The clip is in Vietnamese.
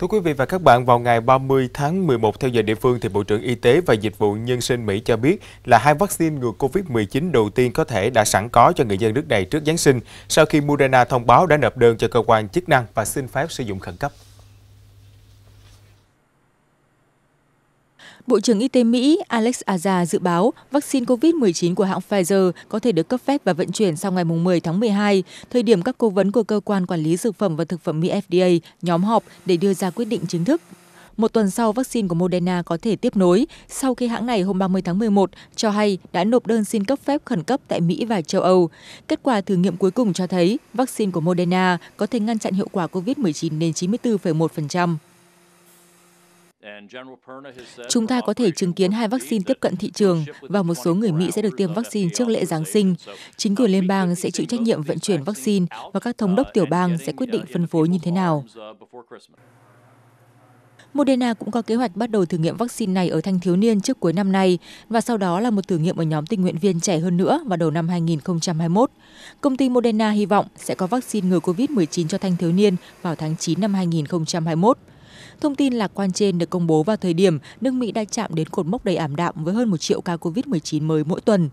Thưa quý vị và các bạn, vào ngày 30 tháng 11 theo giờ địa phương, thì Bộ trưởng Y tế và Dịch vụ Nhân sinh Mỹ cho biết là hai vaccine ngừa COVID-19 đầu tiên có thể đã sẵn có cho người dân nước này trước Giáng sinh, sau khi Moderna thông báo đã nộp đơn cho cơ quan chức năng và xin phép sử dụng khẩn cấp. Bộ trưởng Y tế Mỹ Alex Azar dự báo vaccine COVID-19 của hãng Pfizer có thể được cấp phép và vận chuyển sau ngày 10 tháng 12, thời điểm các cố vấn của Cơ quan Quản lý Dược phẩm và Thực phẩm Mỹ FDA nhóm họp để đưa ra quyết định chính thức. Một tuần sau, vaccine của Moderna có thể tiếp nối sau khi hãng này hôm 30 tháng 11 cho hay đã nộp đơn xin cấp phép khẩn cấp tại Mỹ và châu Âu. Kết quả thử nghiệm cuối cùng cho thấy vaccine của Moderna có thể ngăn chặn hiệu quả COVID-19 đến 94,1%. Chúng ta có thể chứng kiến hai vaccine tiếp cận thị trường và một số người Mỹ sẽ được tiêm vaccine trước lễ Giáng sinh. Chính quyền liên bang sẽ chịu trách nhiệm vận chuyển vaccine và các thống đốc tiểu bang sẽ quyết uh, định phân phối như thế nào. Uh, Moderna cũng có kế hoạch bắt đầu thử nghiệm vaccine này ở thanh thiếu niên trước cuối năm nay và sau đó là một thử nghiệm ở nhóm tình nguyện viên trẻ hơn nữa vào đầu năm 2021. Công ty Moderna hy vọng sẽ có vaccine ngừa COVID-19 cho thanh thiếu niên vào tháng 9 năm 2021. Thông tin lạc quan trên được công bố vào thời điểm nước Mỹ đã chạm đến cột mốc đầy ảm đạm với hơn 1 triệu ca COVID-19 mới mỗi tuần.